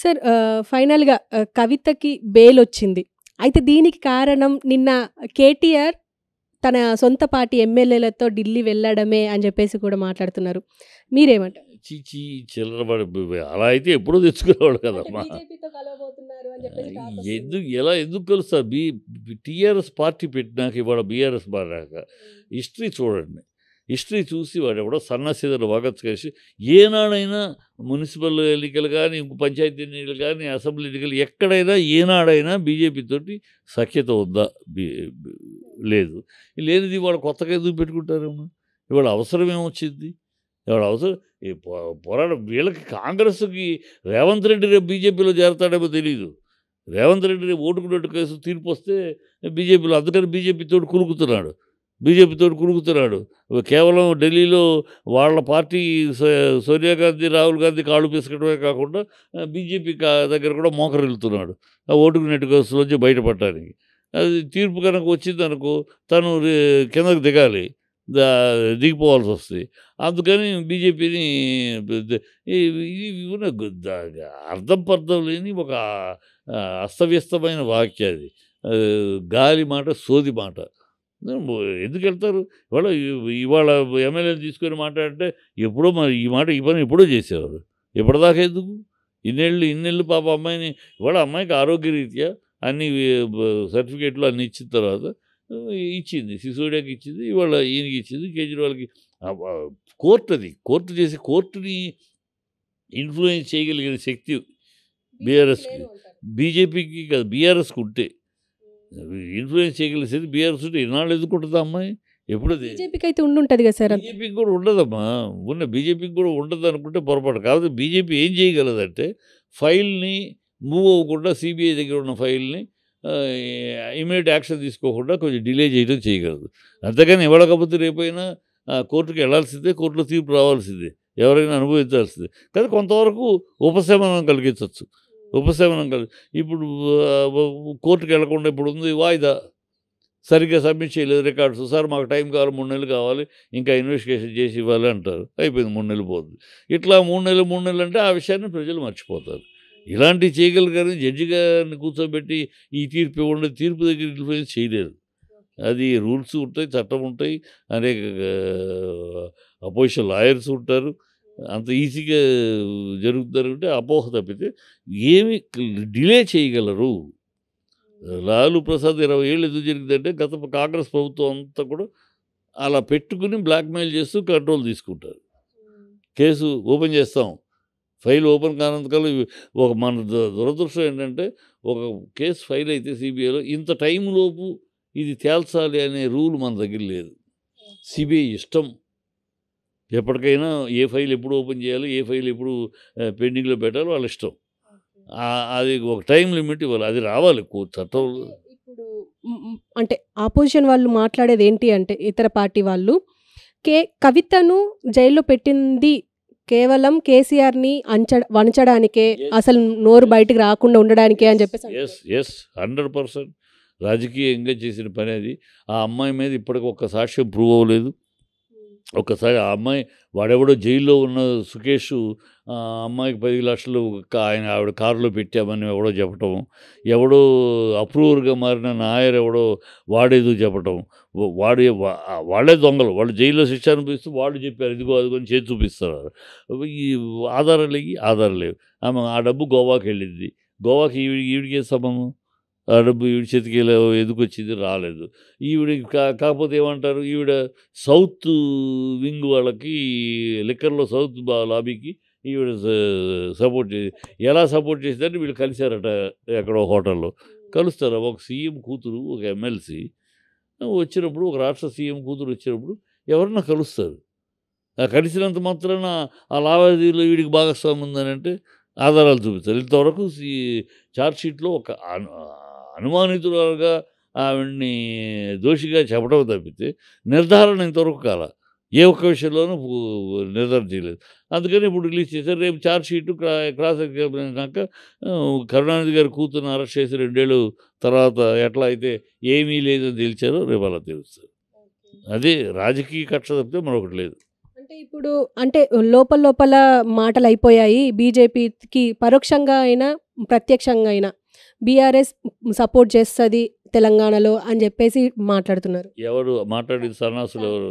sir ఫైనల్గా కవితకి bale వచ్చింది అయితే దీనికి కారణం నిన్న కేటీఆర్ తన సొంత పార్టీ ఎమ్మెల్యేలతో ఢిల్లీ వెళ్ళడమే అని చెప్పేసి కూడా మాట్లాడుతున్నారు మీరేమంటారు చీచి చిల్లర అలా అయితే ఎప్పుడో తెచ్చుకునేవాడు కదమ్మా ఎందుకు ఎలా ఎందుకు కలుస్తారు బీ టీఆర్ఎస్ పార్టీ పెట్టినాక ఇవాళ బీఆర్ఎస్ మారినాక హిస్టరీ చూడండి హిస్టరీ చూసి వాడు ఎవడో సన్నసిద్ధులు వాగచ్చు కలిసి ఏనాడైనా మున్సిపల్ ఎన్నికలు కానీ పంచాయతీ ఎన్నికలు కానీ అసెంబ్లీ ఎన్నికలు ఎక్కడైనా ఏనాడైనా బీజేపీతోటి సఖ్యత ఉందా లేదు లేనిది వాడు కొత్తగా ఎందుకు పెట్టుకుంటారేమో ఇవాళ అవసరం ఏమొచ్చింది ఇవాళ అవసరం ఈ పోరాటం వీళ్ళకి కాంగ్రెస్కి రేవంత్ రెడ్డి రేపు బీజేపీలో చేరతాడేమో తెలియదు రేవంత్ రెడ్డి రేపు ఓటుకున్నట్టు కేసు తీర్పు వస్తే బీజేపీలో అందుకని బీజేపీతో కులుకుతున్నాడు బీజేపీతో కురుకుతున్నాడు కేవలం ఢిల్లీలో వాళ్ళ పార్టీ సోనియా గాంధీ రాహుల్ గాంధీ కాళ్ళు పీసుకడమే కాకుండా బీజేపీ దగ్గర కూడా ఆ ఓటుకు నెట్టు వచ్చి బయటపడటానికి అది తీర్పు కనుక వచ్చింది అనుకో తను కిందకు దిగాలి దిగిపోవాల్సి వస్తుంది అందుకని బీజేపీని అర్థం పర్థం లేని ఒక అస్తవ్యస్తమైన వాక్య అది గాలి మాట సోది మాట ఎందుకు వెళ్తారు ఇవాళ ఇవాళ ఎమ్మెల్యేని తీసుకొని మాట్లాడితే ఎప్పుడో మరి ఈ మాట ఈ పని ఎప్పుడో చేసేవారు ఎప్పటిదాకా ఎందుకు ఇన్నేళ్ళు ఇన్నేళ్ళు పాప అమ్మాయిని ఇవాళ అమ్మాయికి ఆరోగ్యరీత్యా అన్ని సర్టిఫికేట్లు అన్నీ ఇచ్చిన తర్వాత ఇచ్చింది సిసోడియాకి ఇచ్చింది ఇవాళ ఈయనకి ఇచ్చింది కేజ్రీవాల్కి కోర్టు అది కోర్టు చేసి కోర్టుని ఇన్ఫ్లుయెన్స్ చేయగలిగిన శక్తి బీఆర్ఎస్కి బీజేపీకి కాదు బీఆర్ఎస్కి ఉంటే ఇన్ఫ్లుయెన్స్ చేయగలిసేది బీఆర్ఎస్ ఉంటే ఇన్నాళ్ళు ఎదుర్కొంటుందా అమ్మాయి ఎప్పుడు బీజేపీకి అయితే ఉండుంటుంది కదా సార్ బీజేపీకి కూడా ఉండదమ్మా ఉన్న బీజేపీకి కూడా ఉండదు అనుకుంటే పొరపాటు కాదు బీజేపీ ఏం చేయగలదంటే ఫైల్ని మూవ్ అవ్వకుండా సిబిఐ దగ్గర ఉన్న ఫైల్ని ఇమీడియట్ యాక్షన్ తీసుకోకుండా కొంచెం డిలే చేయడం చేయగలదు అంతేగాని ఇవ్వకపోతే రేపైనా కోర్టుకి వెళ్లాల్సిందే కోర్టులో తీర్పు రావాల్సిందే ఎవరైనా అనుభవించాల్సిందే కానీ కొంతవరకు ఉపశమనం కలిగించవచ్చు ఉపశమనం కలు ఇప్పుడు కోర్టుకు వెళ్లకుండా ఇప్పుడు ఉంది వాయిదా సరిగ్గా సబ్మిట్ చేయలేదు రికార్డ్స్ సార్ మాకు టైం కావాలి మూడు నెలలు కావాలి ఇంకా ఇన్వెస్టిగేషన్ చేసి ఇవ్వాలి అంటారు అయిపోయింది మూడు నెలలు పోతుంది ఇట్లా మూడు నెలలు మూడు నెలలు అంటే ఆ విషయాన్ని ప్రజలు మర్చిపోతారు ఇలాంటి చేయగలరు కానీ జడ్జి గారిని కూర్చోబెట్టి ఈ తీర్పు ఇవ్వండి తీర్పు దగ్గర ఇన్ఫ్లుయెన్స్ చేయలేదు అది రూల్స్ ఉంటాయి చట్టం ఉంటాయి అనేక అపోజిషన్ లాయర్స్ ఉంటారు అంత ఈజీగా జరుగుతారు అంటే అపోహ తప్పితే ఏమి డిలే చేయగలరు లాలూ ప్రసాద్ ఇరవై ఏళ్ళు ఎందుకు జరిగిందంటే గత కాంగ్రెస్ ప్రభుత్వం అంతా కూడా అలా పెట్టుకుని బ్లాక్మెయిల్ చేస్తూ కంట్రోల్ తీసుకుంటారు కేసు ఓపెన్ చేస్తాం ఫైల్ ఓపెన్ కానంతకాలం ఒక మన దురదృష్టం ఏంటంటే ఒక కేసు ఫైల్ అయితే సిబిఐలో ఇంత టైంలోపు ఇది తేల్చాలి అనే రూల్ మన దగ్గర లేదు సిబిఐ ఇష్టం ఎప్పటికైనా ఏ ఫైల్ ఎప్పుడు ఓపెన్ చేయాలి ఏ ఫైల్ ఎప్పుడు పెండింగ్లో పెట్టాలో వాళ్ళ ఇష్టం అది ఒక టైం లిమిట్ ఇవ్వాలి అది రావాలి తత్వం ఇప్పుడు అంటే ఆపోజిషన్ వాళ్ళు మాట్లాడేది ఏంటి అంటే ఇతర పార్టీ వాళ్ళు కే కవితను జైల్లో పెట్టింది కేవలం కేసీఆర్ని అంచ వంచడానికే అసలు నోరు బయటికి రాకుండా ఉండడానికే అని చెప్పేసి ఎస్ ఎస్ హండ్రెడ్ పర్సెంట్ రాజకీయంగా చేసిన పని అది ఆ అమ్మాయి మీద ఇప్పటికి ఒక్క సాక్ష్యం ప్రూవ్ అవ్వలేదు ఒక్కసారి ఆ అమ్మాయి వాడెవడో జైల్లో ఉన్న సుకేష్ ఆ అమ్మాయికి పది లక్షలు ఆయన ఆవిడ కారులో పెట్టామని ఎవడో చెప్పటం ఎవడో అప్రూవర్గా మారిన నాయర్ ఎవడో వాడేదో చెప్పటం వాడే వాళ్ళే దొంగలు వాళ్ళు జైల్లో శిక్ష అనిపిస్తూ వాళ్ళు చెప్పారు ఇదిగో అదిగో అని చేతి చూపిస్తారు ఈ ఆధారాలు ఆధారాలు లేవు ఆమె ఆ డబ్బు గోవాకి వెళ్ళింది గోవాకి ఈవిడికి సంబంధం ఆ డబ్బు ఈవిడ చేతికి వచ్చింది రాలేదు ఈవిడ కాకపోతే ఏమంటారు ఈవిడ సౌత్ వింగ్ వాళ్ళకి లిక్కర్లో సౌత్ లాబీకి ఈవిడ సపోర్ట్ చేసి ఎలా సపోర్ట్ చేసిందంటే వీళ్ళు కలిశారట ఎక్కడో హోటల్లో కలుస్తారు ఒక సీఎం కూతురు ఒక ఎమ్మెల్సీ వచ్చినప్పుడు ఒక రాష్ట్ర సీఎం కూతురు వచ్చినప్పుడు ఎవరన్నా కలుస్తారు కలిసినంత మాత్రాన ఆ లావాదేవీలో వీడికి భాగస్వామి ఉందని అంటే ఆధారాలు చూపిస్తారు ఇంతవరకు ఛార్జ్షీట్లో ఒక అనుమానితురాలుగా ఆవిడ్ని దోషిగా చెప్పడం తప్పితే నిర్ధారణ ఇంతవరకు కాల ఏ ఒక్క విషయంలోనూ నిర్ధారణ చేయలేదు అందుకని ఇప్పుడు రిలీజ్ చేశారు రేపు ఛార్జ్ షీట్ క్రాస్ ఎగ్జామినాక కరుణానిధి గారు కూతురుని అరెస్ట్ చేసి రెండేళ్ళు తర్వాత ఎట్లా అయితే ఏమీ లేదని తెలిచారో రేపు అలా తెలుస్తారు అది రాజకీయ కక్ష తప్పితే మరొకటి లేదు అంటే ఇప్పుడు అంటే లోపల లోపల మాటలు అయిపోయాయి బీజేపీకి పరోక్షంగా అయినా ప్రత్యక్షంగా అయినా బీఆర్ఎస్ సపోర్ట్ చేస్తుంది తెలంగాణలో అని చెప్పేసి మాట్లాడుతున్నారు ఎవరు మాట్లాడేది సన్నాసులు ఎవరు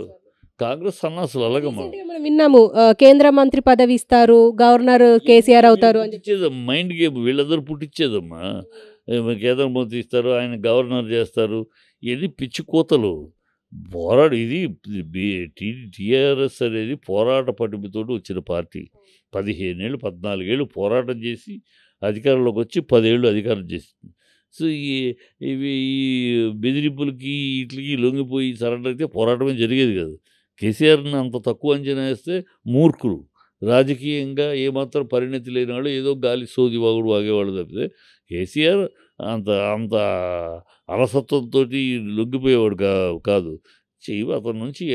కాంగ్రెస్ సన్నాసులు అలాగే మనం విన్నాము కేంద్ర మంత్రి పదవి ఇస్తారు గవర్నర్ కేసీఆర్ అవుతారు మైండ్ గేమ్ వీళ్ళందరూ పుట్టించేదమ్మా కేంద్ర మంత్రి ఇస్తారు ఆయన గవర్నర్ చేస్తారు ఇవన్నీ పిచ్చి కోతలు పోరాడు ఇది టీఆర్ఎస్ అనేది పోరాట పటిమతో వచ్చిన పార్టీ పదిహేనేళ్ళు పద్నాలుగేళ్ళు పోరాటం చేసి అధికారంలోకి వచ్చి పదేళ్ళు అధికారం చేస్తుంది సో ఈ ఇవి ఈ బెదిరింపులకి వీటికి లొంగిపోయి సరెండర్ అయితే పోరాటమే జరిగేది కాదు కేసీఆర్ని అంత తక్కువ అంచనా వేస్తే మూర్ఖులు రాజకీయంగా ఏమాత్రం పరిణతి లేని వాళ్ళు ఏదో గాలి సోది వాగుడు వాగేవాళ్ళు తప్పితే కేసీఆర్ అంత అంత అలసత్వంతో లొంగిపోయేవాడు కా కాదు అతని నుంచి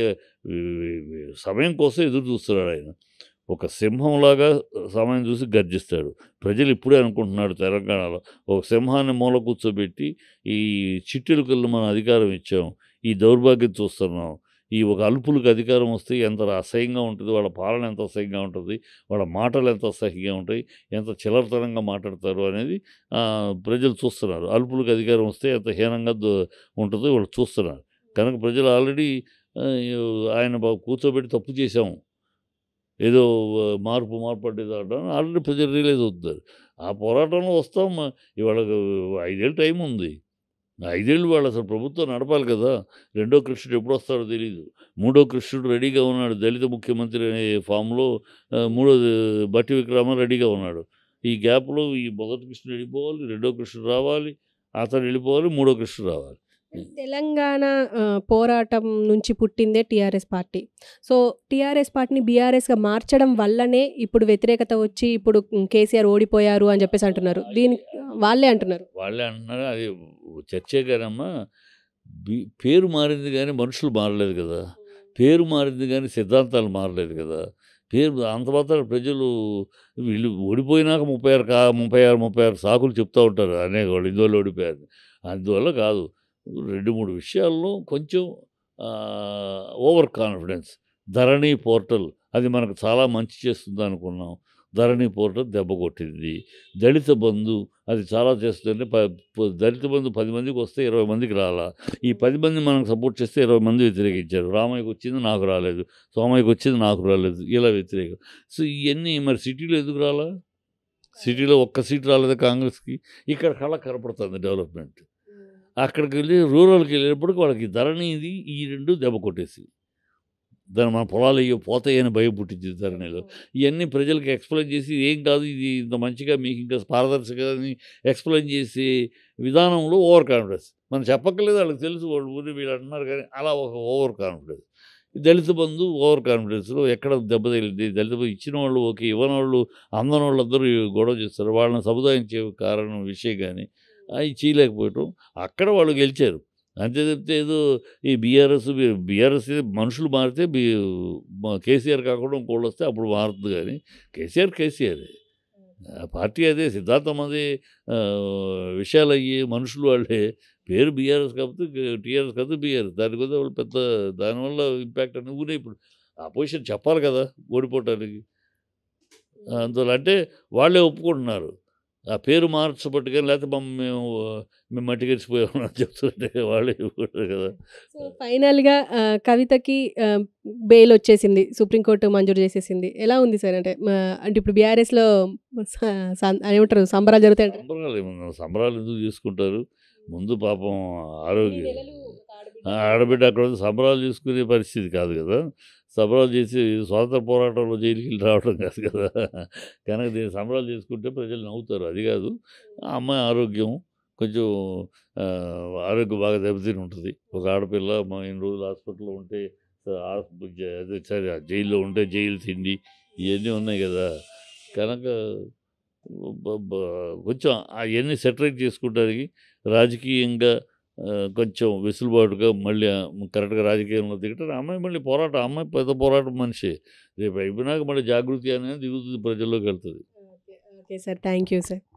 సమయం కోసం ఎదురు చూస్తున్నాడు ఆయన ఒక సింహంలాగా సమయం చూసి గర్జిస్తాడు ప్రజలు ఇప్పుడే అనుకుంటున్నాడు తెలంగాణలో ఒక సింహాన్ని మూల కూర్చోబెట్టి ఈ కళ్ళు మనం అధికారం ఇచ్చాం ఈ దౌర్భాగ్యం చూస్తున్నాం ఈ ఒక అల్పులకు అధికారం వస్తే ఎంత అసహ్యంగా ఉంటుంది వాళ్ళ పాలన ఎంత అసహ్యంగా ఉంటుంది వాళ్ళ మాటలు ఎంత అసహ్యంగా ఉంటాయి ఎంత చిలరతనంగా మాట్లాడతారు అనేది ప్రజలు చూస్తున్నారు అల్పులకు అధికారం వస్తే ఎంత హీనంగా ఉంటుందో వాళ్ళు చూస్తున్నారు కనుక ప్రజలు ఆల్రెడీ ఆయన కూర్చోబెట్టి తప్పు చేశాము ఏదో మార్పు మార్పు అంటే దాటం ఆల్రెడీ ప్రజలు రిలీజ్ అవుతున్నారు ఆ పోరాటంలో వస్తాం ఇవాళ ఐదేళ్ళు టైం ఉంది ఐదేళ్ళు వాళ్ళు అసలు ప్రభుత్వం నడపాలి కదా రెండో కృష్ణుడు ఎప్పుడు వస్తాడో తెలియదు మూడో కృష్ణుడు రెడీగా ఉన్నాడు దళిత ముఖ్యమంత్రి అనే ఫామ్లో మూడో బట్టి విక్రమ రెడీగా ఉన్నాడు ఈ గ్యాప్లో ఈ మొదటి కృష్ణుడు వెళ్ళిపోవాలి రెండో కృష్ణుడు రావాలి అతను వెళ్ళిపోవాలి మూడో కృష్ణుడు రావాలి తెలంగాణ పోరాటం నుంచి పుట్టిందే టీఆర్ఎస్ పార్టీ సో టీఆర్ఎస్ పార్టీని బీఆర్ఎస్గా మార్చడం వల్లనే ఇప్పుడు వ్యతిరేకత వచ్చి ఇప్పుడు కేసీఆర్ ఓడిపోయారు అని చెప్పేసి అంటున్నారు దీని వాళ్ళే అంటున్నారు వాళ్ళే అంటున్నారు అది చర్చే కదమ్మా పేరు మారింది కానీ మనుషులు మారలేదు కదా పేరు మారింది కానీ సిద్ధాంతాలు మారలేదు కదా పేరు అంత మాత్రం ప్రజలు వీళ్ళు ఓడిపోయినాక ముప్పై ఆరు కా ముప్పై ఆరు ముప్పై ఆరు సాకులు చెప్తూ ఉంటారు అనేక వాళ్ళు ఇందువల్ల ఓడిపోయారు అందువల్ల కాదు రెండు మూడు విషయాల్లో కొంచెం ఓవర్ కాన్ఫిడెన్స్ ధరణి పోర్టల్ అది మనకు చాలా మంచి చేస్తుంది అనుకున్నాం ధరణి పోర్టల్ దెబ్బ కొట్టింది దళిత బంధు అది చాలా చేస్తుందంటే దళిత బంధు పది మందికి వస్తే ఇరవై మందికి రాలా ఈ పది మంది మనకు సపోర్ట్ చేస్తే ఇరవై మంది వ్యతిరేకించారు రామయ్యకు వచ్చింది నాకు రాలేదు సోమయ్యకు వచ్చింది నాకు రాలేదు ఇలా వ్యతిరేకం సో ఇవన్నీ మరి సిటీలో ఎందుకు రాలా సిటీలో ఒక్క సీట్ రాలేదు కాంగ్రెస్కి ఇక్కడ కళ కనపడుతుంది డెవలప్మెంట్ అక్కడికి వెళ్ళి రూరల్కి వెళ్ళేటప్పటికి వాళ్ళకి ధరణి ఇది ఈ రెండు దెబ్బ కొట్టేసి దాని మన పొలాలు అయ్యో పోతాయని భయం పుట్టించింది ధరణిలో ఇవన్నీ ప్రజలకు ఎక్స్ప్లెయిన్ చేసి ఏం కాదు ఇది ఇంత మంచిగా మీకు ఇంకా పారదర్శకని ఎక్స్ప్లెయిన్ చేసే విధానంలో ఓవర్ కాన్ఫిడెన్స్ మనం చెప్పక్కర్లేదు వాళ్ళకి తెలుసు వాళ్ళు ఊరి వీళ్ళు అంటున్నారు కానీ అలా ఒక over confidence Dalit Bandhu over కాన్ఫిడెన్స్లో ఎక్కడ దెబ్బ తగిలింది దళిత బంధు ఇచ్చిన వాళ్ళు ఓకే ఇవ్వని వాళ్ళు అందని అందరూ గొడవ చేస్తారు వాళ్ళని సముదాయం చే కారణం విషయం కానీ అవి చేయలేకపోవటం అక్కడ వాళ్ళు గెలిచారు అంతే చెప్తే ఏదో ఈ బీఆర్ఎస్ బీఆర్ఎస్ మనుషులు మారితే బీ కేసీఆర్ కాకుండా ఇంకోళ్ళు వస్తే అప్పుడు మారుతుంది కానీ కేసీఆర్ కేసీఆర్ పార్టీ అదే సిద్ధాంతం అది విషయాలు అయ్యి మనుషులు వాళ్ళే పేరు బీఆర్ఎస్ కాకపోతే టీఆర్ఎస్ కాదు బీఆర్ఎస్ దానికోసం వాళ్ళు పెద్ద దానివల్ల ఇంపాక్ట్ అని ఊరే ఇప్పుడు ఆపోజిషన్ చెప్పాలి కదా ఓడిపోవటానికి అందువల్ల అంటే వాళ్ళే ఒప్పుకుంటున్నారు ఆ పేరు మార్చబట్టుగా లేకపోతే మేము మేము మట్టిగడిచిపోయామని చెప్తుంటే వాళ్ళు చెప్పుకుంటారు కదా సో ఫైనల్గా కవితకి బెయిల్ వచ్చేసింది సుప్రీంకోర్టు మంజూరు చేసేసింది ఎలా ఉంది సార్ అంటే అంటే ఇప్పుడు బీఆర్ఎస్లో ఏమంటారు సంబరాలు జరుగుతాయి సంబరాలు సంబరాలు ఎందుకు చేసుకుంటారు ముందు పాపం ఆరోగ్యం ఆడబిడ్డ అక్కడ సంబరాలు చూసుకునే పరిస్థితి కాదు కదా సంబరాలు చేసి స్వాతంత్ర పోరాటంలో జైలుకి రావడం కాదు కదా కనుక దీన్ని సంబరాలు చేసుకుంటే ప్రజలు నవ్వుతారు అది కాదు అమ్మాయి ఆరోగ్యం కొంచెం ఆరోగ్యం బాగా దెబ్బతిని ఉంటుంది ఒక ఆడపిల్ల మా ఇన్ని రోజులు హాస్పిటల్లో ఉంటే అదే సరే జైల్లో ఉంటే జైలు తిండి ఇవన్నీ ఉన్నాయి కదా కనుక కొంచెం అవన్నీ సెటరేట్ చేసుకోవడానికి రాజకీయంగా కొంచెం వెసులుబాటుగా మళ్ళీ కరెక్ట్గా రాజకీయంలో దిగటారు అమ్మాయి మళ్ళీ పోరాటం అమ్మాయి పెద్ద పోరాటం మనిషి రేపు అయిపోయినాక మళ్ళీ జాగృతి అనేది దిగుతుంది ప్రజల్లోకి వెళ్తుంది okay sir thank you sir